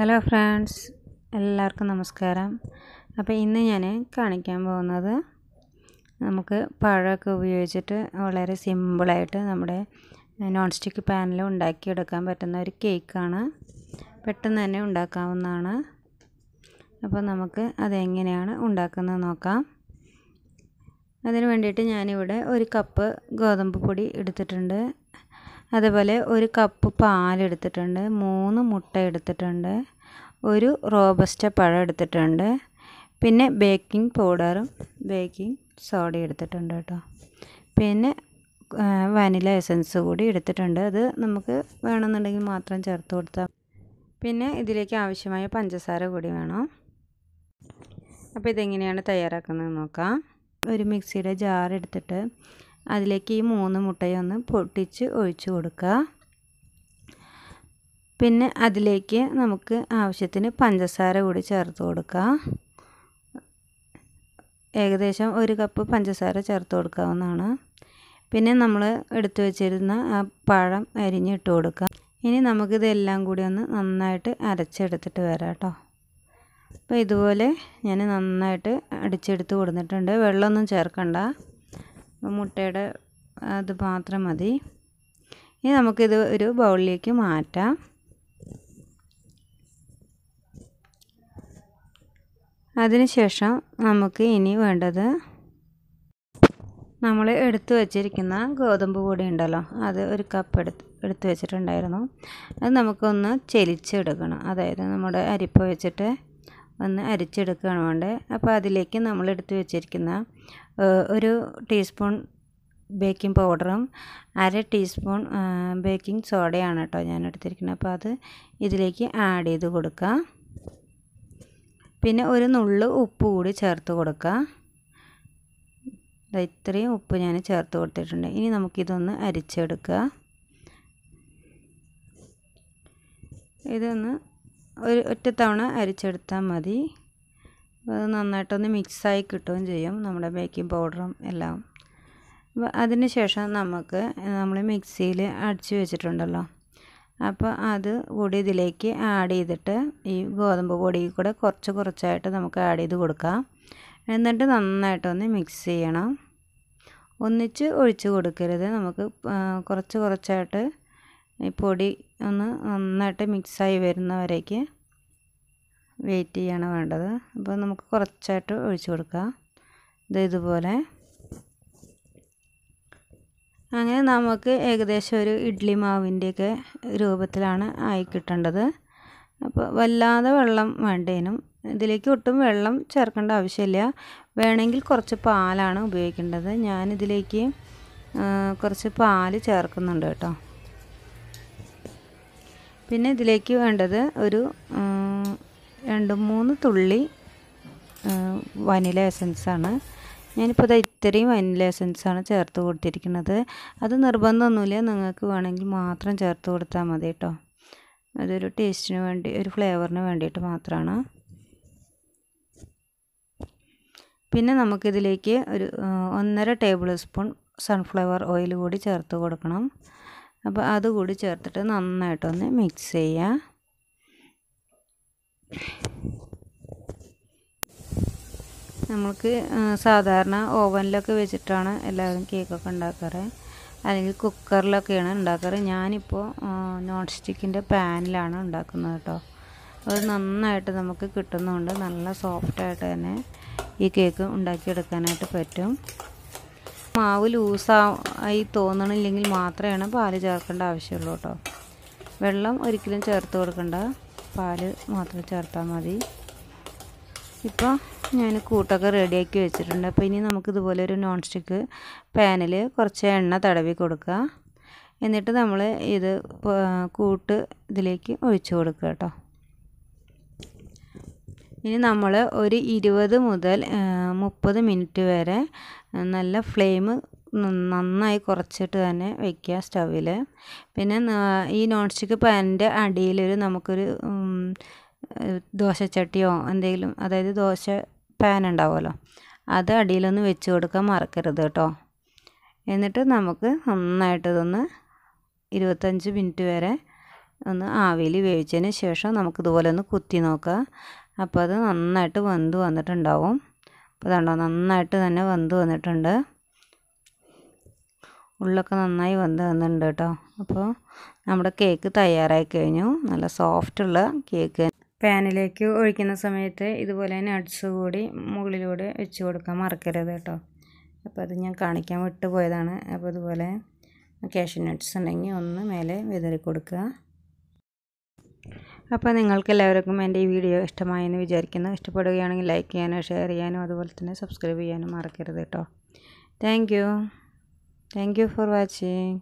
hello friends എല്ലാവർക്കും നമസ്കാരം അപ്പോൾ ഇന്ന് ഞാൻ കാണിക്കാൻ പോകുന്നത് നമുക്ക് പഴമൊക്കെ ഉപയോഗിച്ചിട്ട് വളരെ സിമ്പിളായിട്ട് നമ്മുടെ നോൺ സ്റ്റിക്ക് പാനിൽ ഉണ്ടാക്കിയെടുക്കാൻ പറ്റുന്ന ഒരു കേക്കാണ് പെട്ടെന്ന് തന്നെ ഉണ്ടാക്കാവുന്നതാണ് അപ്പോൾ നമുക്ക് അതെങ്ങനെയാണ് ഉണ്ടാക്കുന്നത് നോക്കാം അതിന് വേണ്ടിയിട്ട് ഞാനിവിടെ ഒരു കപ്പ് ഗോതമ്പ് പൊടി എടുത്തിട്ടുണ്ട് അതുപോലെ ഒരു കപ്പ് പാലെടുത്തിട്ടുണ്ട് മൂന്ന് മുട്ട എടുത്തിട്ടുണ്ട് ഒരു റോബസ്റ്റ പഴം എടുത്തിട്ടുണ്ട് പിന്നെ ബേക്കിംഗ് പൗഡറും ബേക്കിംഗ് സോഡയും എടുത്തിട്ടുണ്ട് കേട്ടോ പിന്നെ വാനില എസൻസ് കൂടി എടുത്തിട്ടുണ്ട് അത് നമുക്ക് വേണമെന്നുണ്ടെങ്കിൽ മാത്രം ചേർത്ത് കൊടുത്താൽ പിന്നെ ഇതിലേക്ക് ആവശ്യമായ പഞ്ചസാര കൂടി വേണം അപ്പോൾ ഇതെങ്ങനെയാണ് തയ്യാറാക്കുന്നത് നോക്കാം ഒരു മിക്സിയുടെ ജാർ എടുത്തിട്ട് അതിലേക്ക് ഈ മൂന്ന് മുട്ടയൊന്ന് പൊട്ടിച്ച് ഒഴിച്ചു കൊടുക്കുക പിന്നെ അതിലേക്ക് നമുക്ക് ആവശ്യത്തിന് പഞ്ചസാര കൂടി ചേർത്ത് കൊടുക്കുക ഏകദേശം ഒരു കപ്പ് പഞ്ചസാര ചേർത്ത് കൊടുക്കാവുന്നതാണ് പിന്നെ നമ്മൾ എടുത്തു വെച്ചിരുന്ന ആ പഴം അരിഞ്ഞിട്ട് കൊടുക്കാം ഇനി നമുക്കിതെല്ലാം കൂടി ഒന്ന് നന്നായിട്ട് അരച്ചെടുത്തിട്ട് വരാം കേട്ടോ അപ്പോൾ ഇതുപോലെ ഞാൻ നന്നായിട്ട് അടിച്ചെടുത്ത് കൊടുത്തിട്ടുണ്ട് വെള്ളമൊന്നും ചേർക്കണ്ട മുട്ടയുടെ അത് മാത്രം മതി ഇനി നമുക്കിത് ഒരു ബൗളിലേക്ക് മാറ്റാം അതിനുശേഷം നമുക്ക് ഇനി വേണ്ടത് നമ്മൾ എടുത്തു വച്ചിരിക്കുന്ന ഗോതമ്പ് പൊടി ഉണ്ടല്ലോ അത് ഒരു കപ്പ് എടുത്ത് എടുത്തു വെച്ചിട്ടുണ്ടായിരുന്നു അത് നമുക്കൊന്ന് ചെലിച്ചെടുക്കണം അതായത് നമ്മുടെ അരിപ്പ വെച്ചിട്ട് ഒന്ന് അരിച്ചെടുക്കുകയാണ് വേണ്ടത് അപ്പോൾ അതിലേക്ക് നമ്മൾ എടുത്തു വെച്ചിരിക്കുന്ന ഒരു ടീസ്പൂൺ ബേക്കിംഗ് പൗഡറും അര ടീസ്പൂൺ ബേക്കിംഗ് സോഡയാണ് കേട്ടോ ഞാൻ എടുത്തിരിക്കുന്നത് അപ്പോൾ അത് ഇതിലേക്ക് ആഡ് ചെയ്ത് കൊടുക്കുക പിന്നെ ഒരു നുള്ള് ഉപ്പ് കൂടി ചേർത്ത് കൊടുക്കുക ഇത്രയും ഉപ്പ് ഞാൻ ചേർത്ത് കൊടുത്തിട്ടുണ്ട് ഇനി നമുക്കിതൊന്ന് അരിച്ചെടുക്കുക ഇതൊന്ന് ഒരു ഒറ്റത്തവണ അരിച്ചെടുത്താൽ മതി അത് നന്നായിട്ടൊന്ന് മിക്സായി കിട്ടുകയും ചെയ്യും നമ്മുടെ ബേക്കിംഗ് പൗഡറും എല്ലാം അതിന് ശേഷം നമുക്ക് നമ്മൾ മിക്സിയിൽ അടിച്ചു വെച്ചിട്ടുണ്ടല്ലോ അപ്പോൾ അത് കൂടി ഇതിലേക്ക് ആഡ് ചെയ്തിട്ട് ഈ ഗോതമ്പ് പൊടി കൂടെ കുറച്ച് കുറച്ചായിട്ട് നമുക്ക് ആഡ് ചെയ്ത് കൊടുക്കാം എന്നിട്ട് നന്നായിട്ടൊന്ന് മിക്സ് ചെയ്യണം ഒന്നിച്ച് ഒഴിച്ച് കൊടുക്കരുത് നമുക്ക് കുറച്ച് കുറച്ചായിട്ട് ഈ പൊടി ഒന്ന് നന്നായിട്ട് മിക്സായി വരുന്നവരേക്ക് വെയിറ്റ് ചെയ്യാണ് വേണ്ടത് അപ്പോൾ നമുക്ക് കുറച്ചായിട്ട് ഒഴിച്ചു കൊടുക്കാം ഇത് ഇതുപോലെ അങ്ങനെ നമുക്ക് ഏകദേശം ഒരു ഇഡ്ഡലി മാവിൻ്റെയൊക്കെ രൂപത്തിലാണ് ആയി കിട്ടേണ്ടത് അപ്പോൾ വല്ലാതെ വെള്ളം വേണ്ടേനും ഇതിലേക്ക് ഒട്ടും വെള്ളം ചേർക്കേണ്ട ആവശ്യമില്ല വേണമെങ്കിൽ കുറച്ച് പാലാണ് ഉപയോഗിക്കേണ്ടത് ഞാനിതിലേക്ക് കുറച്ച് പാല് ചേർക്കുന്നുണ്ട് കേട്ടോ പിന്നെ ഇതിലേക്ക് വേണ്ടത് ഒരു രണ്ട് മൂന്ന് തുള്ളി വനില എസൻസാണ് ഞാനിപ്പോൾ അത് ഇത്രയും വനില എസൻസാണ് ചേർത്ത് കൊടുത്തിരിക്കുന്നത് അത് നിർബന്ധമൊന്നുമില്ല നിങ്ങൾക്ക് വേണമെങ്കിൽ മാത്രം ചേർത്ത് കൊടുത്താൽ മതി കേട്ടോ അതൊരു ടേസ്റ്റിന് വേണ്ടി ഒരു ഫ്ലേവറിന് വേണ്ടിയിട്ട് മാത്രമാണ് പിന്നെ നമുക്കിതിലേക്ക് ഒരു ഒന്നര ടേബിൾ സ്പൂൺ സൺഫ്ലവർ ഓയിൽ കൂടി ചേർത്ത് കൊടുക്കണം അപ്പോൾ അതുകൂടി ചേർത്തിട്ട് നന്നായിട്ടൊന്ന് മിക്സ് ചെയ്യുക നമ്മൾക്ക് സാധാരണ ഓവനിലൊക്കെ വെച്ചിട്ടാണ് എല്ലാവരും കേക്കൊക്കെ ഉണ്ടാക്കാറ് അല്ലെങ്കിൽ കുക്കറിലൊക്കെയാണ് ഉണ്ടാക്കാറ് ഞാനിപ്പോൾ നോൺ സ്റ്റിക്കിൻ്റെ പാനിലാണ് ഉണ്ടാക്കുന്നത് കേട്ടോ അത് നന്നായിട്ട് നമുക്ക് കിട്ടുന്നതുകൊണ്ട് നല്ല സോഫ്റ്റായിട്ട് തന്നെ ഈ കേക്ക് ഉണ്ടാക്കിയെടുക്കാനായിട്ട് പറ്റും മാവ് ലൂസായി തോന്നണില്ലെങ്കിൽ മാത്രമാണ് പാല് ചേർക്കേണ്ട ആവശ്യമുള്ളൂ കേട്ടോ വെള്ളം ഒരിക്കലും ചേർത്ത് കൊടുക്കണ്ട പാല് മാത്രം ചേർത്താൽ മതി ഇപ്പോൾ ഞാൻ കൂട്ടൊക്കെ റെഡിയാക്കി വെച്ചിട്ടുണ്ട് അപ്പോൾ ഇനി നമുക്കിതുപോലെ ഒരു നോൺ സ്റ്റിക്ക് പാനിൽ കുറച്ച് എണ്ണ തടവി കൊടുക്കുക എന്നിട്ട് നമ്മൾ ഇത് കൂട്ട് ഇതിലേക്ക് ഒഴിച്ചു കൊടുക്കുക കേട്ടോ ഇനി നമ്മൾ ഒരു ഇരുപത് മുതൽ മുപ്പത് മിനിറ്റ് വരെ നല്ല ഫ്ലെയിം നന്നായി കുറച്ചിട്ട് തന്നെ വയ്ക്കുക സ്റ്റവിൽ പിന്നെ ഈ നോൺ സ്റ്റിക്ക് പാനിൻ്റെ അടിയിലൊരു നമുക്കൊരു ദോശച്ചട്ടിയോ എന്തെങ്കിലും അതായത് ദോശ പാൻ ഉണ്ടാവുമല്ലോ അത് അടിയിലൊന്ന് വെച്ച് കൊടുക്കാൻ മറക്കരുത് കേട്ടോ എന്നിട്ട് നമുക്ക് നന്നായിട്ട് ഇരുപത്തഞ്ച് മിനിറ്റ് വരെ ഒന്ന് ആവിയിൽ വേവിച്ചതിന് ശേഷം നമുക്കിതുപോലെ ഒന്ന് കുത്തി നോക്കുക അപ്പോൾ അത് നന്നായിട്ട് വെന്ത് വന്നിട്ടുണ്ടാവും അപ്പോൾ കണ്ടോ നന്നായിട്ട് തന്നെ വെന്ത് വന്നിട്ടുണ്ട് ഉള്ളൊക്കെ നന്നായി വെന്ത് വന്നിട്ടുണ്ട് കേട്ടോ അപ്പോൾ നമ്മുടെ കേക്ക് തയ്യാറായി കഴിഞ്ഞു നല്ല സോഫ്റ്റുള്ള കേക്ക് പാനിലേക്ക് ഒഴിക്കുന്ന സമയത്ത് ഇതുപോലെ നട്ട്സ് കൂടി മുകളിലൂടെ വെച്ച് കൊടുക്കാൻ മറക്കരുത് കേട്ടോ അപ്പോൾ അത് ഞാൻ കാണിക്കാൻ വിട്ടുപോയതാണ് അപ്പോൾ ഇതുപോലെ കാഷ്യൂ നട്ട്സ് ഉണ്ടെങ്കിൽ ഒന്ന് മേലെ വിതറി കൊടുക്കുക അപ്പോൾ നിങ്ങൾക്ക് എല്ലാവർക്കും എൻ്റെ ഈ വീഡിയോ ഇഷ്ടമായെന്ന് വിചാരിക്കുന്നു ഇഷ്ടപ്പെടുകയാണെങ്കിൽ ലൈക്ക് ചെയ്യാനോ ഷെയർ ചെയ്യാനോ അതുപോലെ തന്നെ സബ്സ്ക്രൈബ് ചെയ്യാനും മറക്കരുത് കേട്ടോ thank you thank you for watching